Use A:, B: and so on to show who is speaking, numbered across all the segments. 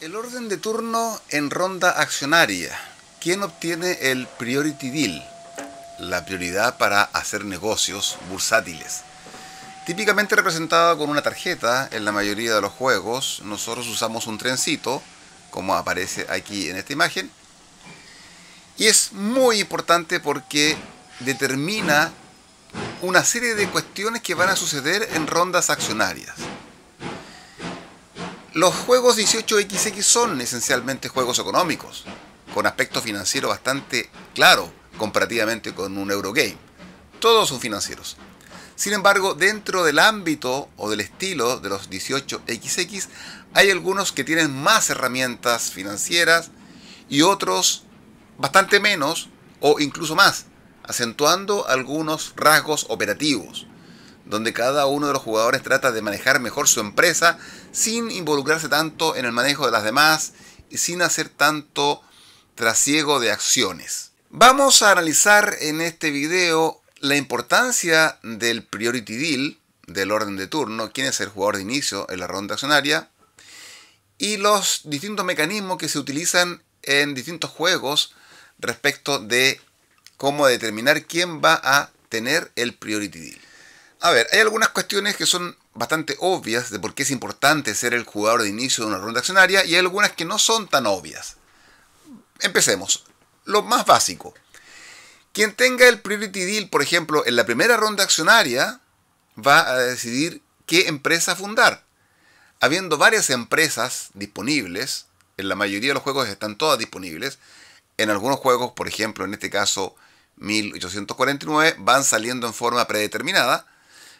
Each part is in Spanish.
A: El orden de turno en ronda accionaria. ¿Quién obtiene el priority deal? La prioridad para hacer negocios bursátiles. Típicamente representado con una tarjeta, en la mayoría de los juegos nosotros usamos un trencito, como aparece aquí en esta imagen. Y es muy importante porque determina una serie de cuestiones que van a suceder en rondas accionarias. Los juegos 18XX son esencialmente juegos económicos, con aspecto financiero bastante claro comparativamente con un Eurogame. Todos son financieros. Sin embargo, dentro del ámbito o del estilo de los 18XX, hay algunos que tienen más herramientas financieras y otros bastante menos o incluso más, acentuando algunos rasgos operativos donde cada uno de los jugadores trata de manejar mejor su empresa sin involucrarse tanto en el manejo de las demás y sin hacer tanto trasiego de acciones. Vamos a analizar en este video la importancia del priority deal, del orden de turno, quién es el jugador de inicio en la ronda accionaria, y los distintos mecanismos que se utilizan en distintos juegos respecto de cómo determinar quién va a tener el priority deal. A ver, hay algunas cuestiones que son bastante obvias de por qué es importante ser el jugador de inicio de una ronda accionaria y hay algunas que no son tan obvias. Empecemos. Lo más básico. Quien tenga el Priority Deal, por ejemplo, en la primera ronda accionaria, va a decidir qué empresa fundar. Habiendo varias empresas disponibles, en la mayoría de los juegos están todas disponibles, en algunos juegos, por ejemplo, en este caso 1849, van saliendo en forma predeterminada,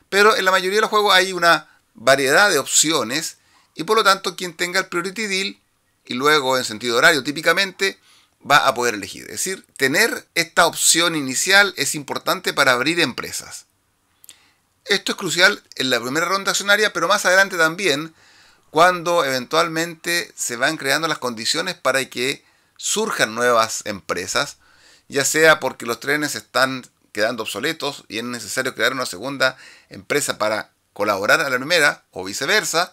A: pero en la mayoría de los juegos hay una variedad de opciones y por lo tanto quien tenga el priority deal y luego en sentido horario típicamente va a poder elegir. Es decir, tener esta opción inicial es importante para abrir empresas. Esto es crucial en la primera ronda accionaria, pero más adelante también cuando eventualmente se van creando las condiciones para que surjan nuevas empresas, ya sea porque los trenes están quedando obsoletos y es necesario crear una segunda empresa para colaborar a la primera o viceversa,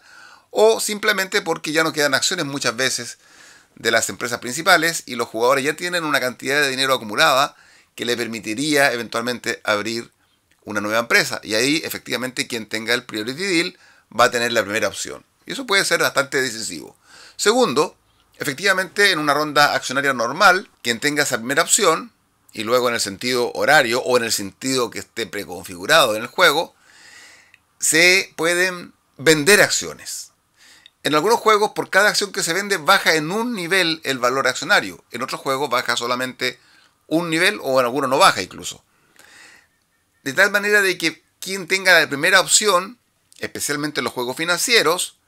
A: o simplemente porque ya no quedan acciones muchas veces de las empresas principales y los jugadores ya tienen una cantidad de dinero acumulada que le permitiría eventualmente abrir una nueva empresa. Y ahí efectivamente quien tenga el priority deal va a tener la primera opción. Y eso puede ser bastante decisivo. Segundo, efectivamente en una ronda accionaria normal, quien tenga esa primera opción y luego en el sentido horario o en el sentido que esté preconfigurado en el juego, se pueden vender acciones. En algunos juegos por cada acción que se vende baja en un nivel el valor accionario, en otros juegos baja solamente un nivel o en algunos no baja incluso. De tal manera de que quien tenga la primera opción, especialmente en los juegos financieros,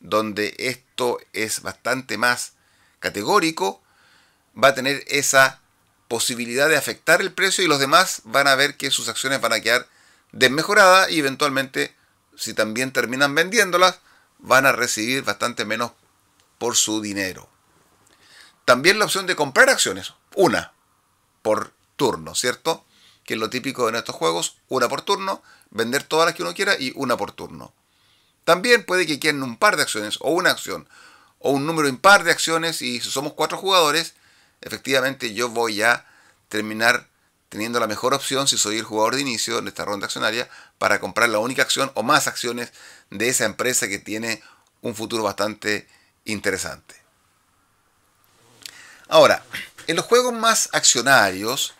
A: donde esto es bastante más categórico, va a tener esa posibilidad de afectar el precio y los demás van a ver que sus acciones van a quedar desmejoradas y eventualmente si también terminan vendiéndolas van a recibir bastante menos por su dinero. También la opción de comprar acciones, una por turno, ¿cierto? Que es lo típico en estos juegos, una por turno, vender todas las que uno quiera y una por turno. También puede que quieran un par de acciones o una acción o un número impar de acciones y si somos cuatro jugadores, efectivamente yo voy a terminar teniendo la mejor opción si soy el jugador de inicio en esta ronda accionaria para comprar la única acción o más acciones de esa empresa que tiene un futuro bastante interesante. Ahora, en los juegos más accionarios,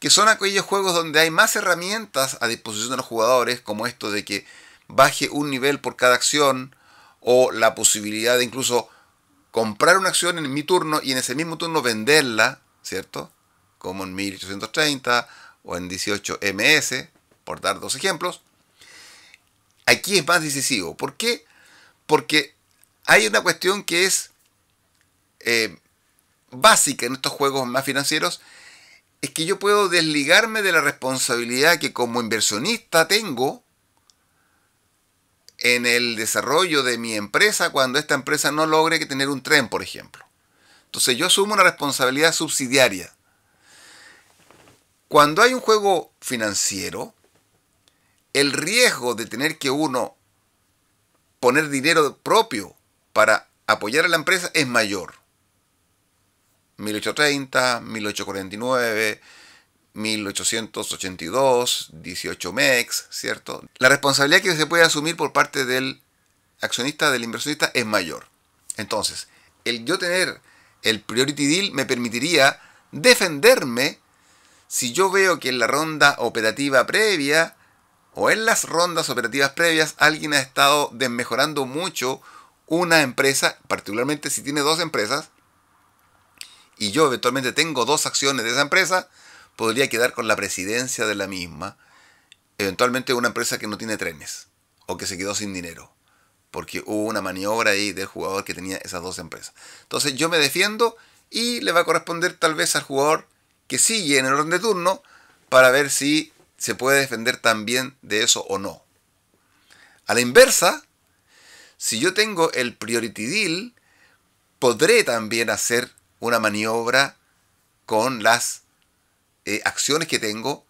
A: que son aquellos juegos donde hay más herramientas a disposición de los jugadores, como esto de que baje un nivel por cada acción, o la posibilidad de incluso comprar una acción en mi turno y en ese mismo turno venderla, ¿cierto? Como en 1830 o en 18MS, por dar dos ejemplos. Aquí es más decisivo. ¿Por qué? Porque hay una cuestión que es eh, básica en estos juegos más financieros, es que yo puedo desligarme de la responsabilidad que como inversionista tengo en el desarrollo de mi empresa cuando esta empresa no logre tener un tren, por ejemplo. Entonces yo asumo una responsabilidad subsidiaria. Cuando hay un juego financiero, el riesgo de tener que uno poner dinero propio para apoyar a la empresa es mayor. 1830, 1849 1882, 18 MEX, ¿cierto? La responsabilidad que se puede asumir por parte del accionista, del inversionista, es mayor. Entonces, el yo tener el priority deal me permitiría defenderme si yo veo que en la ronda operativa previa o en las rondas operativas previas alguien ha estado desmejorando mucho una empresa, particularmente si tiene dos empresas, y yo eventualmente tengo dos acciones de esa empresa, podría quedar con la presidencia de la misma, eventualmente una empresa que no tiene trenes o que se quedó sin dinero, porque hubo una maniobra ahí del jugador que tenía esas dos empresas. Entonces yo me defiendo y le va a corresponder tal vez al jugador que sigue en el orden de turno para ver si se puede defender también de eso o no. A la inversa, si yo tengo el priority deal, podré también hacer una maniobra con las eh, acciones que tengo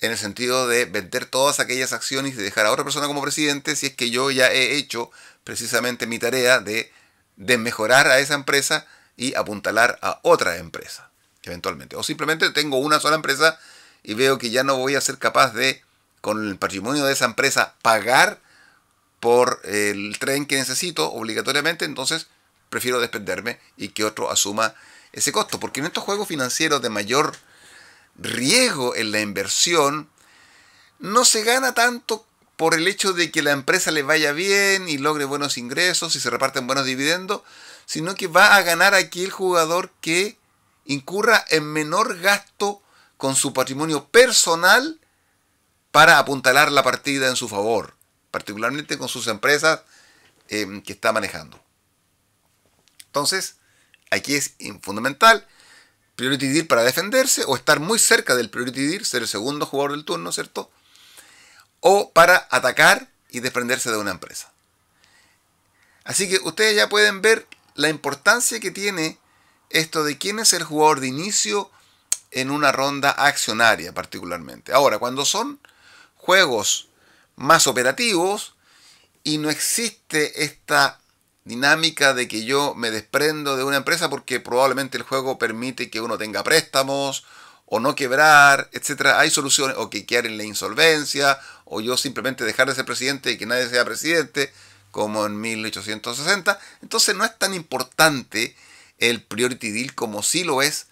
A: en el sentido de vender todas aquellas acciones y dejar a otra persona como presidente si es que yo ya he hecho precisamente mi tarea de mejorar a esa empresa y apuntalar a otra empresa, eventualmente. O simplemente tengo una sola empresa y veo que ya no voy a ser capaz de, con el patrimonio de esa empresa, pagar por el tren que necesito obligatoriamente, entonces prefiero desprenderme y que otro asuma ese costo. Porque en estos juegos financieros de mayor riesgo en la inversión, no se gana tanto por el hecho de que la empresa le vaya bien y logre buenos ingresos y se reparten buenos dividendos, sino que va a ganar aquí el jugador que incurra en menor gasto con su patrimonio personal para apuntalar la partida en su favor, particularmente con sus empresas eh, que está manejando. Entonces, aquí es fundamental Priority Deal para defenderse o estar muy cerca del Priority Deal, ser el segundo jugador del turno, ¿cierto? O para atacar y desprenderse de una empresa. Así que ustedes ya pueden ver la importancia que tiene esto de quién es el jugador de inicio en una ronda accionaria particularmente. Ahora, cuando son juegos más operativos y no existe esta dinámica de que yo me desprendo de una empresa porque probablemente el juego permite que uno tenga préstamos o no quebrar, etcétera. Hay soluciones o que quieren la insolvencia o yo simplemente dejar de ser presidente y que nadie sea presidente como en 1860. Entonces no es tan importante el priority deal como sí lo es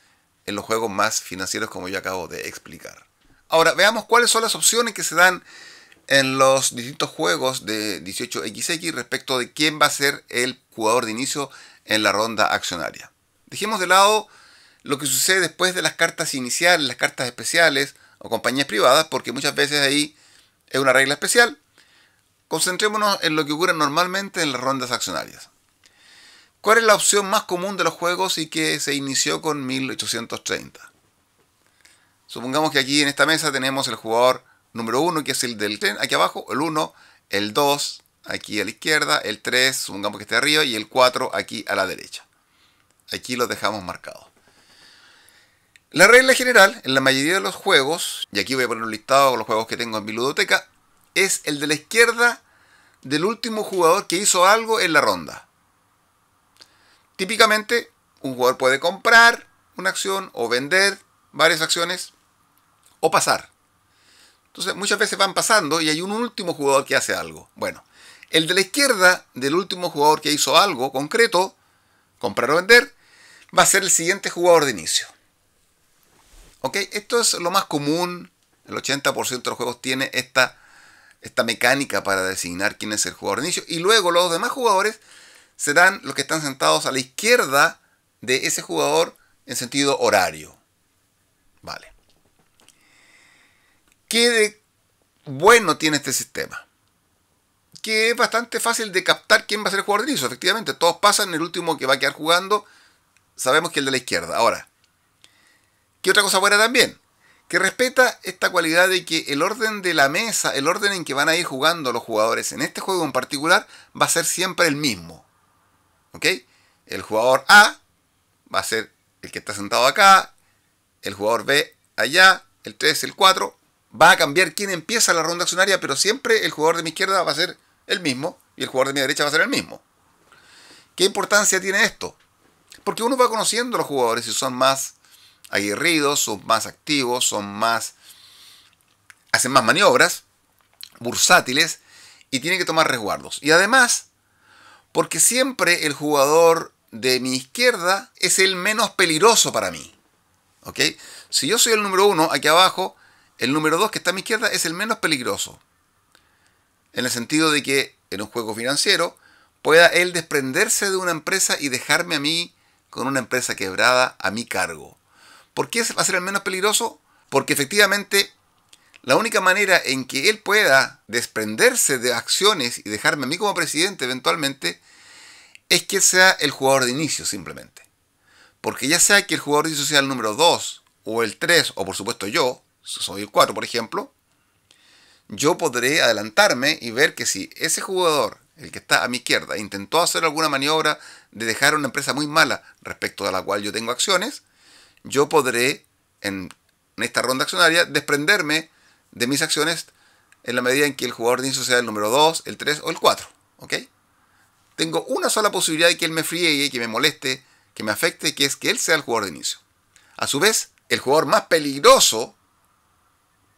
A: en los juegos más financieros como yo acabo de explicar. Ahora veamos cuáles son las opciones que se dan en los distintos juegos de 18XX respecto de quién va a ser el jugador de inicio en la ronda accionaria. Dejemos de lado lo que sucede después de las cartas iniciales, las cartas especiales o compañías privadas, porque muchas veces ahí es una regla especial. Concentrémonos en lo que ocurre normalmente en las rondas accionarias. ¿Cuál es la opción más común de los juegos y que se inició con 1830? Supongamos que aquí en esta mesa tenemos el jugador número 1, que es el del tren, aquí abajo, el 1, el 2, aquí a la izquierda, el 3, supongamos que esté arriba, y el 4 aquí a la derecha. Aquí los dejamos marcados. La regla general, en la mayoría de los juegos, y aquí voy a poner un listado de los juegos que tengo en mi ludoteca, es el de la izquierda del último jugador que hizo algo en la ronda. Típicamente, un jugador puede comprar una acción o vender varias acciones o pasar. Entonces muchas veces van pasando y hay un último jugador que hace algo. Bueno, el de la izquierda del último jugador que hizo algo concreto, comprar o vender, va a ser el siguiente jugador de inicio. ¿Ok? Esto es lo más común. El 80% de los juegos tiene esta, esta mecánica para designar quién es el jugador de inicio. Y luego los demás jugadores serán los que están sentados a la izquierda de ese jugador en sentido horario. Vale qué de bueno tiene este sistema. Que es bastante fácil de captar quién va a ser el jugador de inicio. Efectivamente, todos pasan, el último que va a quedar jugando, sabemos que el de la izquierda. Ahora, ¿qué otra cosa buena también? Que respeta esta cualidad de que el orden de la mesa, el orden en que van a ir jugando los jugadores en este juego en particular, va a ser siempre el mismo. ¿Ok? El jugador A va a ser el que está sentado acá, el jugador B allá, el 3, el 4, va a cambiar quién empieza la ronda accionaria, pero siempre el jugador de mi izquierda va a ser el mismo y el jugador de mi derecha va a ser el mismo. ¿Qué importancia tiene esto? Porque uno va conociendo a los jugadores y son más aguerridos, son más activos, son más. hacen más maniobras, bursátiles, y tienen que tomar resguardos. Y además, porque siempre el jugador de mi izquierda es el menos peligroso para mí. ¿Ok? Si yo soy el número uno, aquí abajo, el número 2 que está a mi izquierda es el menos peligroso. En el sentido de que en un juego financiero pueda él desprenderse de una empresa y dejarme a mí con una empresa quebrada a mi cargo. ¿Por qué va a ser el menos peligroso? Porque efectivamente la única manera en que él pueda desprenderse de acciones y dejarme a mí como presidente eventualmente es que sea el jugador de inicio simplemente. Porque ya sea que el jugador de inicio sea el número 2 o el 3 o por supuesto yo, soy el 4 por ejemplo, yo podré adelantarme y ver que si ese jugador, el que está a mi izquierda, intentó hacer alguna maniobra de dejar una empresa muy mala respecto a la cual yo tengo acciones, yo podré en esta ronda accionaria desprenderme de mis acciones en la medida en que el jugador de inicio sea el número 2, el 3 o el 4. ¿Ok? Tengo una sola posibilidad de que él me friegue, que me moleste, que me afecte, que es que él sea el jugador de inicio. A su vez, el jugador más peligroso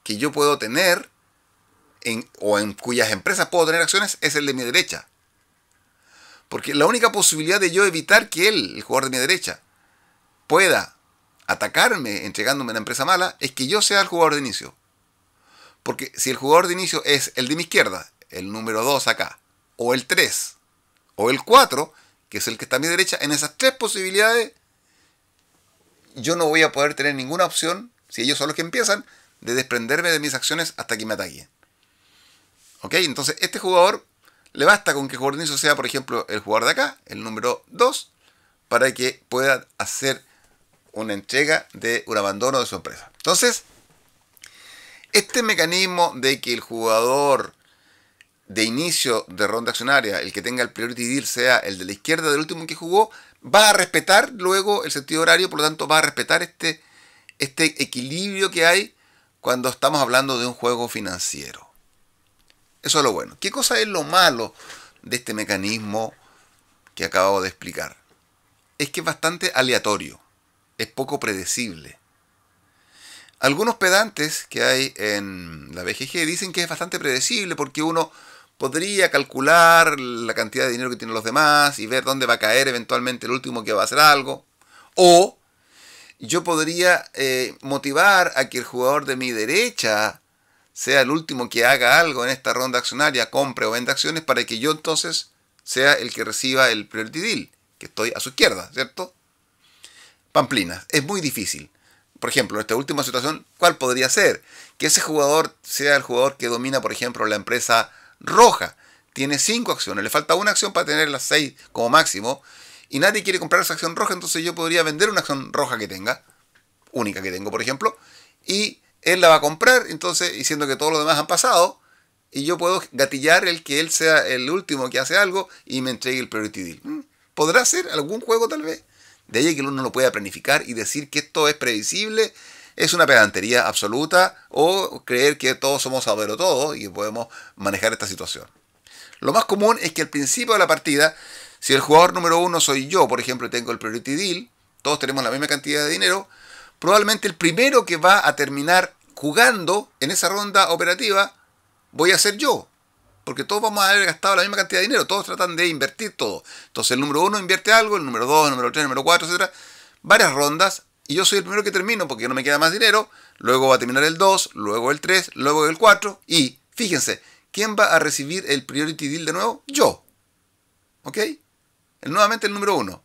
A: que yo puedo tener en, o en cuyas empresas puedo tener acciones es el de mi derecha. Porque la única posibilidad de yo evitar que él, el jugador de mi derecha, pueda atacarme entregándome una empresa mala es que yo sea el jugador de inicio. Porque si el jugador de inicio es el de mi izquierda, el número 2 acá, o el 3, o el 4, que es el que está a mi derecha, en esas tres posibilidades yo no voy a poder tener ninguna opción, si ellos son los que empiezan, de desprenderme de mis acciones hasta que me ataquen. ¿Ok? Entonces, este jugador le basta con que inicio sea, por ejemplo, el jugador de acá, el número 2, para que pueda hacer una entrega de un abandono de su empresa. Entonces, este mecanismo de que el jugador de inicio de ronda accionaria, el que tenga el priority deal, sea el de la izquierda del último que jugó, va a respetar luego el sentido horario, por lo tanto va a respetar este, este equilibrio que hay cuando estamos hablando de un juego financiero. Eso es lo bueno. ¿Qué cosa es lo malo de este mecanismo que acabo de explicar? Es que es bastante aleatorio, es poco predecible. Algunos pedantes que hay en la BGG dicen que es bastante predecible porque uno podría calcular la cantidad de dinero que tienen los demás y ver dónde va a caer eventualmente el último que va a hacer algo. O yo podría eh, motivar a que el jugador de mi derecha sea el último que haga algo en esta ronda accionaria, compre o venda acciones, para que yo entonces sea el que reciba el priority deal, que estoy a su izquierda, ¿cierto? Pamplinas, es muy difícil. Por ejemplo, en esta última situación, ¿cuál podría ser? Que ese jugador sea el jugador que domina, por ejemplo, la empresa roja. Tiene cinco acciones, le falta una acción para tener las seis como máximo, y nadie quiere comprar esa acción roja, entonces yo podría vender una acción roja que tenga, única que tengo, por ejemplo, y él la va a comprar, entonces, diciendo que todos los demás han pasado, y yo puedo gatillar el que él sea el último que hace algo y me entregue el priority deal. Mm, ¿Podrá ser algún juego tal vez? De ahí que uno lo pueda planificar y decir que esto es previsible, es una pedantería absoluta, o creer que todos somos o todo y podemos manejar esta situación. Lo más común es que al principio de la partida si el jugador número uno soy yo, por ejemplo, tengo el priority deal, todos tenemos la misma cantidad de dinero, probablemente el primero que va a terminar jugando en esa ronda operativa voy a ser yo. Porque todos vamos a haber gastado la misma cantidad de dinero, todos tratan de invertir todo. Entonces el número uno invierte algo, el número dos, el número tres, el número cuatro, etc. varias rondas, y yo soy el primero que termino porque no me queda más dinero, luego va a terminar el 2, luego el 3, luego el 4, y fíjense, ¿quién va a recibir el priority deal de nuevo? Yo. ¿Ok? nuevamente el número uno.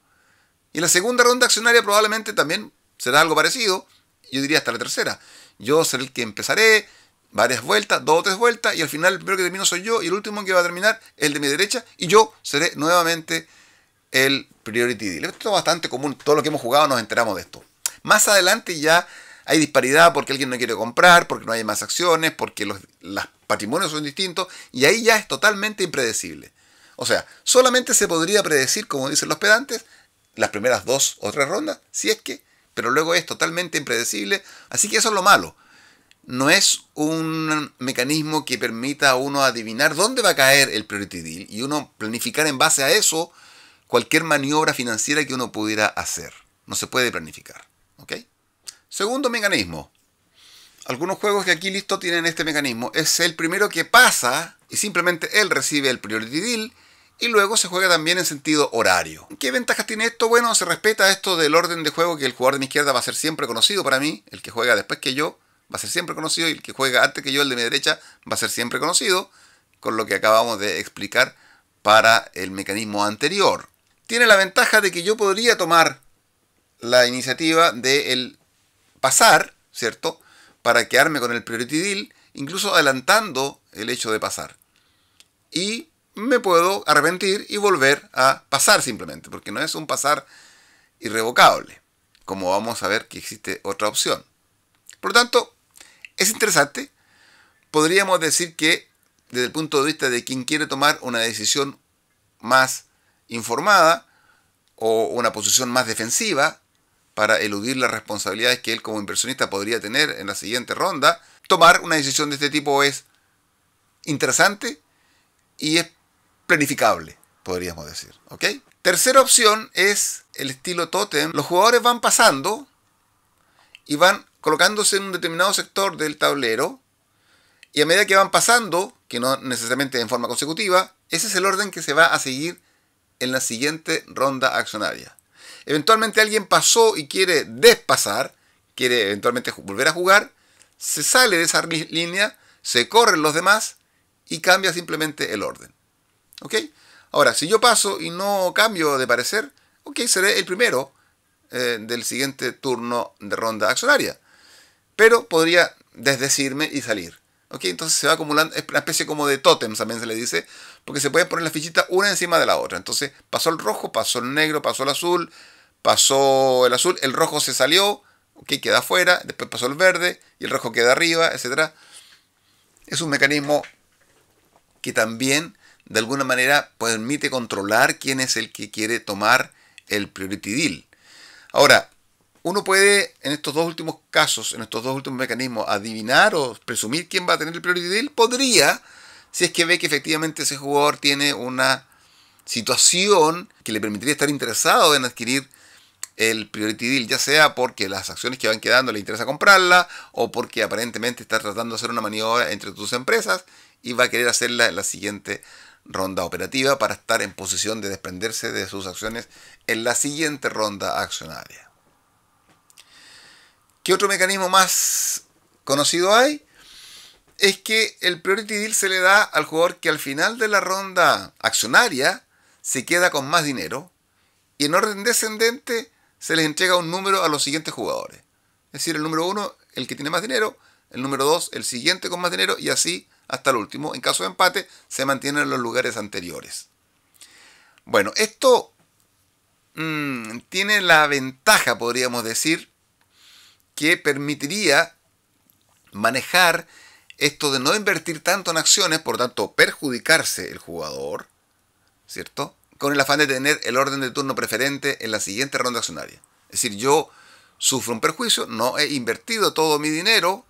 A: Y la segunda ronda accionaria probablemente también será algo parecido, yo diría hasta la tercera. Yo seré el que empezaré varias vueltas, dos o tres vueltas, y al final el primero que termino soy yo, y el último que va a terminar es el de mi derecha, y yo seré nuevamente el Priority Deal. Esto es bastante común, todo lo que hemos jugado nos enteramos de esto. Más adelante ya hay disparidad porque alguien no quiere comprar, porque no hay más acciones, porque los patrimonios son distintos, y ahí ya es totalmente impredecible. O sea, solamente se podría predecir, como dicen los pedantes, las primeras dos o tres rondas, si es que, pero luego es totalmente impredecible. Así que eso es lo malo. No es un mecanismo que permita a uno adivinar dónde va a caer el priority deal y uno planificar en base a eso cualquier maniobra financiera que uno pudiera hacer. No se puede planificar. ¿ok? Segundo mecanismo. Algunos juegos que aquí listo tienen este mecanismo. Es el primero que pasa y simplemente él recibe el priority deal y luego se juega también en sentido horario. ¿Qué ventajas tiene esto? Bueno, se respeta esto del orden de juego que el jugador de mi izquierda va a ser siempre conocido para mí, el que juega después que yo va a ser siempre conocido y el que juega antes que yo, el de mi derecha, va a ser siempre conocido, con lo que acabamos de explicar para el mecanismo anterior. Tiene la ventaja de que yo podría tomar la iniciativa de el pasar, ¿cierto? Para quedarme con el priority deal, incluso adelantando el hecho de pasar. Y me puedo arrepentir y volver a pasar simplemente, porque no es un pasar irrevocable, como vamos a ver que existe otra opción. Por lo tanto, es interesante, podríamos decir que desde el punto de vista de quien quiere tomar una decisión más informada o una posición más defensiva para eludir las responsabilidades que él como inversionista podría tener en la siguiente ronda, tomar una decisión de este tipo es interesante y es planificable, podríamos decir. ¿ok? Tercera opción es el estilo totem. Los jugadores van pasando y van colocándose en un determinado sector del tablero y a medida que van pasando, que no necesariamente en forma consecutiva, ese es el orden que se va a seguir en la siguiente ronda accionaria. Eventualmente alguien pasó y quiere despasar, quiere eventualmente volver a jugar, se sale de esa línea, se corren los demás y cambia simplemente el orden. Ahora, si yo paso y no cambio de parecer, ok, seré el primero eh, del siguiente turno de ronda accionaria. Pero podría desdecirme y salir. ¿Ok? Entonces se va acumulando, es una especie como de tótem también se le dice, porque se puede poner las fichitas una encima de la otra. Entonces pasó el rojo, pasó el negro, pasó el azul, pasó el azul, el rojo se salió, ok, queda afuera, después pasó el verde y el rojo queda arriba, etc. Es un mecanismo que también de alguna manera permite controlar quién es el que quiere tomar el priority deal. Ahora, uno puede en estos dos últimos casos, en estos dos últimos mecanismos, adivinar o presumir quién va a tener el priority deal. Podría, si es que ve que efectivamente ese jugador tiene una situación que le permitiría estar interesado en adquirir el priority deal, ya sea porque las acciones que van quedando le interesa comprarla o porque aparentemente está tratando de hacer una maniobra entre tus empresas y va a querer hacerla en la siguiente ronda operativa para estar en posición de desprenderse de sus acciones en la siguiente ronda accionaria. ¿Qué otro mecanismo más conocido hay? Es que el priority deal se le da al jugador que al final de la ronda accionaria se queda con más dinero y en orden descendente se les entrega un número a los siguientes jugadores. Es decir, el número uno, el que tiene más dinero, el número dos, el siguiente con más dinero y así hasta el último. En caso de empate, se mantienen los lugares anteriores. Bueno, esto mm, tiene la ventaja, podríamos decir, que permitiría manejar esto de no invertir tanto en acciones, por tanto perjudicarse el jugador, ¿cierto? Con el afán de tener el orden de turno preferente en la siguiente ronda accionaria. Es decir, yo sufro un perjuicio, no he invertido todo mi dinero,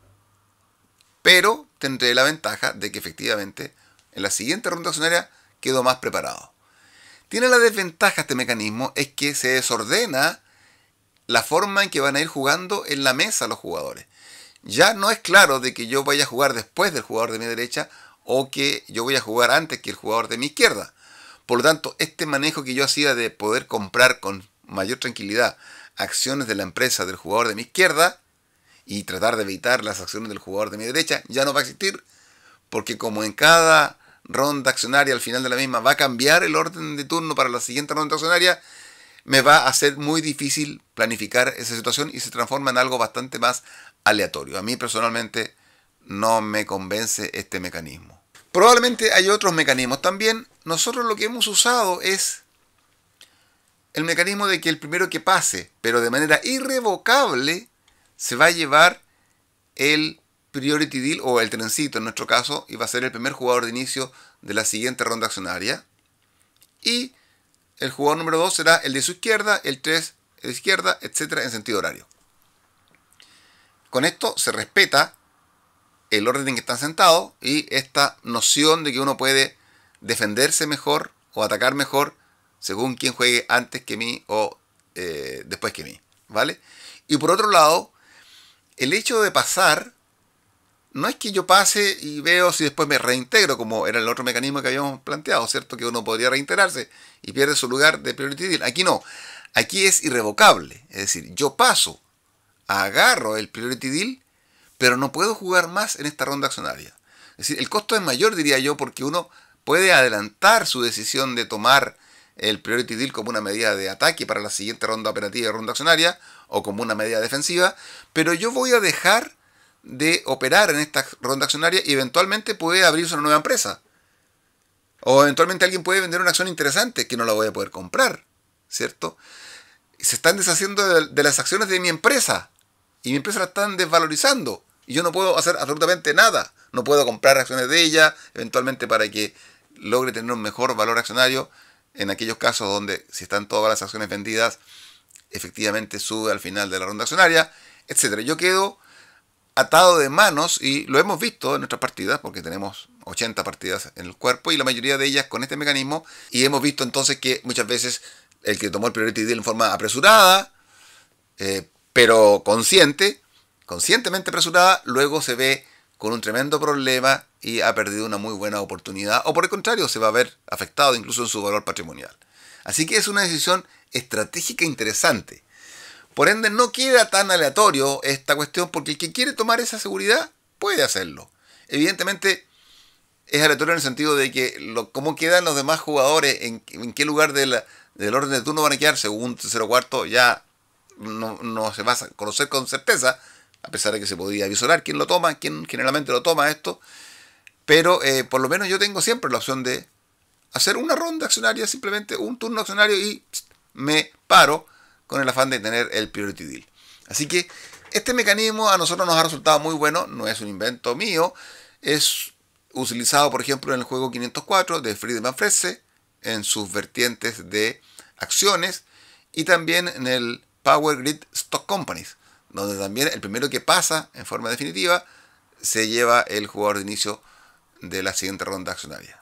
A: pero tendré la ventaja de que efectivamente en la siguiente ronda accionaria quedo más preparado. Tiene la desventaja este mecanismo es que se desordena la forma en que van a ir jugando en la mesa los jugadores. Ya no es claro de que yo vaya a jugar después del jugador de mi derecha o que yo voy a jugar antes que el jugador de mi izquierda. Por lo tanto, este manejo que yo hacía de poder comprar con mayor tranquilidad acciones de la empresa del jugador de mi izquierda, y tratar de evitar las acciones del jugador de mi derecha, ya no va a existir, porque como en cada ronda accionaria al final de la misma va a cambiar el orden de turno para la siguiente ronda accionaria, me va a ser muy difícil planificar esa situación y se transforma en algo bastante más aleatorio. A mí personalmente no me convence este mecanismo. Probablemente hay otros mecanismos también. Nosotros lo que hemos usado es el mecanismo de que el primero que pase, pero de manera irrevocable, se va a llevar el priority deal o el trencito en nuestro caso y va a ser el primer jugador de inicio de la siguiente ronda accionaria. Y el jugador número 2 será el de su izquierda, el 3 de izquierda, etcétera, en sentido horario. Con esto se respeta el orden en que están sentados y esta noción de que uno puede defenderse mejor o atacar mejor según quien juegue antes que mí o eh, después que mí, ¿vale? Y por otro lado, el hecho de pasar no es que yo pase y veo si después me reintegro, como era el otro mecanismo que habíamos planteado, ¿cierto? Que uno podría reintegrarse y pierde su lugar de priority deal. Aquí no, aquí es irrevocable. Es decir, yo paso, agarro el priority deal, pero no puedo jugar más en esta ronda accionaria. Es decir, el costo es mayor, diría yo, porque uno puede adelantar su decisión de tomar el priority deal como una medida de ataque para la siguiente ronda operativa y ronda accionaria, o como una medida defensiva, pero yo voy a dejar de operar en esta ronda accionaria y eventualmente puede abrirse una nueva empresa. O eventualmente alguien puede vender una acción interesante que no la voy a poder comprar, ¿cierto? Se están deshaciendo de, las acciones de mi empresa y mi empresa la están desvalorizando y yo no puedo hacer absolutamente nada. No puedo comprar acciones de ella eventualmente para que logre tener un mejor valor accionario en aquellos casos donde si están todas las acciones vendidas efectivamente sube al final de la ronda accionaria, etc. Yo quedo atado de manos y lo hemos visto en nuestras partidas, porque tenemos 80 partidas en el cuerpo y la mayoría de ellas con este mecanismo, y hemos visto entonces que muchas veces el que tomó el priority deal en forma apresurada, eh, pero consciente, conscientemente apresurada, luego se ve con un tremendo problema y ha perdido una muy buena oportunidad, o por el contrario, se va a ver afectado incluso en su valor patrimonial. Así que es una decisión estratégica interesante. Por ende, no queda tan aleatorio esta cuestión porque el que quiere tomar esa seguridad puede hacerlo. Evidentemente, es aleatorio en el sentido de que lo, cómo quedan los demás jugadores, en, qué lugar del orden de turno van a quedar, según tercero cuarto, ya no, no, se va a conocer con certeza, a pesar de que se podía visorar quién lo toma, quién generalmente lo toma esto. Pero eh, por lo menos yo tengo siempre la opción de hacer una ronda accionaria, simplemente un turno accionario y me paro con el afán de tener el priority deal. Así que este mecanismo a nosotros nos ha resultado muy bueno, no es un invento mío, es utilizado por ejemplo en el juego 504 de Friedman Fresse, en sus vertientes de acciones y también en el Power Grid Stock Companies, donde también el primero que pasa en forma definitiva se lleva el jugador de inicio de la siguiente ronda accionaria.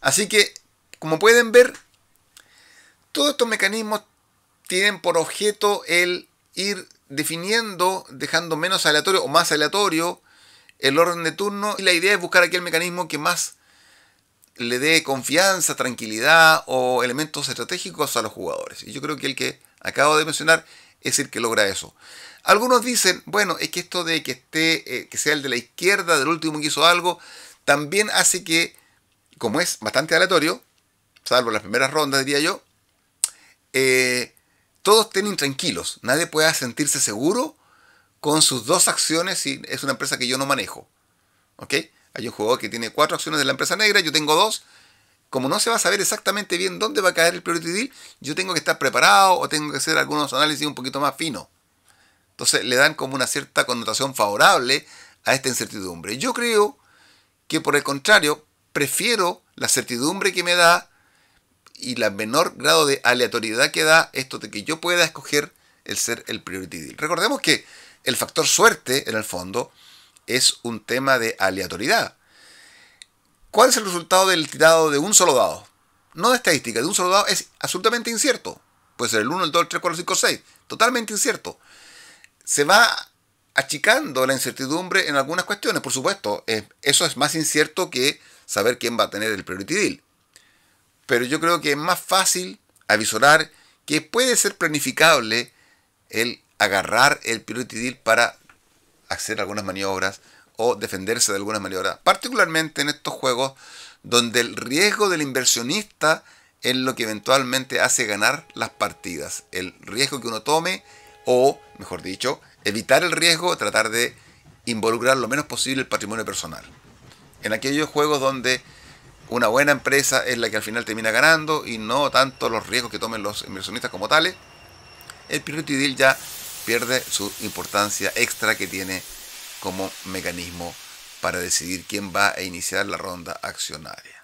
A: Así que, como pueden ver, todos estos mecanismos tienen por objeto el ir definiendo, dejando menos aleatorio o más aleatorio el orden de turno y la idea es buscar aquel mecanismo que más le dé confianza, tranquilidad o elementos estratégicos a los jugadores. Y yo creo que el que acabo de mencionar es el que logra eso. Algunos dicen, bueno, es que esto de que esté, eh, que sea el de la izquierda, del último que hizo algo, también hace que, como es bastante aleatorio, salvo las primeras rondas, diría yo, eh, todos estén intranquilos, nadie pueda sentirse seguro con sus dos acciones si es una empresa que yo no manejo. ¿Ok? Hay un jugador que tiene cuatro acciones de la empresa negra, yo tengo dos. Como no se va a saber exactamente bien dónde va a caer el priority deal, yo tengo que estar preparado o tengo que hacer algunos análisis un poquito más finos. Entonces le dan como una cierta connotación favorable a esta incertidumbre. Yo creo que por el contrario, prefiero la certidumbre que me da y la menor grado de aleatoriedad que da esto de que yo pueda escoger el ser el priority deal. Recordemos que el factor suerte, en el fondo, es un tema de aleatoriedad. ¿Cuál es el resultado del tirado de un solo dado? No de estadística, de un solo dado es absolutamente incierto. Puede ser el 1, el 2, el 3, 4, 5, 6. Totalmente incierto. Se va achicando la incertidumbre en algunas cuestiones, por supuesto. Eh, eso es más incierto que saber quién va a tener el priority deal pero yo creo que es más fácil avisorar que puede ser planificable el agarrar el pirotidil para hacer algunas maniobras o defenderse de algunas maniobras, particularmente en estos juegos donde el riesgo del inversionista es lo que eventualmente hace ganar las partidas, el riesgo que uno tome o, mejor dicho, evitar el riesgo, tratar de involucrar lo menos posible el patrimonio personal. En aquellos juegos donde una buena empresa es la que al final termina ganando y no tanto los riesgos que tomen los inversionistas como tales, el Priority Deal ya pierde su importancia extra que tiene como mecanismo para decidir quién va a iniciar la ronda accionaria.